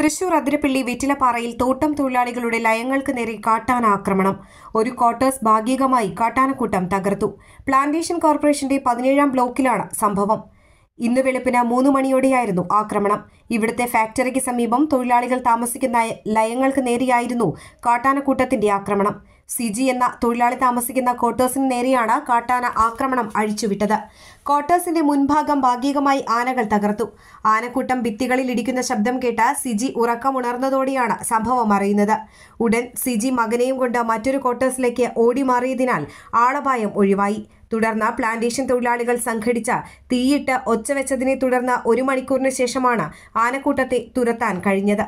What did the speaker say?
തൃശൂർ അതിരപ്പള്ളി വിറ്റിലപ്പാറയിൽ തോട്ടം തൊഴിലാളികളുടെ ലയങ്ങൾക്ക് നേരെ കാട്ടാന ആക്രമണം ഒരു ക്വാർട്ടേഴ്സ് ഭാഗികമായി കാട്ടാനക്കൂട്ടം തകർത്തു പ്ലാന്റേഷൻ കോർപ്പറേഷന്റെ പതിനേഴാം ബ്ലോക്കിലാണ് സംഭവം ഇന്ന് വെളുപ്പിന് മൂന്ന് മണിയോടെയായിരുന്നു ആക്രമണം ഇവിടുത്തെ ഫാക്ടറിക്ക് സമീപം തൊഴിലാളികൾ താമസിക്കുന്ന ലയങ്ങൾക്ക് നേരെയായിരുന്നു കാട്ടാനക്കൂട്ടത്തിന്റെ ആക്രമണം സിജി എന്ന തൊഴിലാളി താമസിക്കുന്ന ക്വാർട്ടേഴ്സിന് നേരെയാണ് കാട്ടാന ആക്രമണം അഴിച്ചുവിട്ടത് ക്വാർട്ടേഴ്സിന്റെ മുൻഭാഗം ഭാഗികമായി ആനകൾ തകർത്തു ആനക്കൂട്ടം ഭിത്തികളിൽ ഇടിക്കുന്ന ശബ്ദം കേട്ട സിജി ഉറക്കമുണർന്നതോടെയാണ് സംഭവം അറിയുന്നത് ഉടൻ സിജി മകനെയും കൊണ്ട് മറ്റൊരു ക്വാർട്ടേഴ്സിലേക്ക് ഓടി ആളപായം ഒഴിവായി തുടർന്ന് പ്ലാന്റേഷൻ തൊഴിലാളികൾ സംഘടിച്ച തീയിട്ട് ഒച്ചവെച്ചതിനെ തുടർന്ന് ഒരു മണിക്കൂറിന് ശേഷമാണ് ആനക്കൂട്ടത്തെ തുരത്താൻ കഴിഞ്ഞത്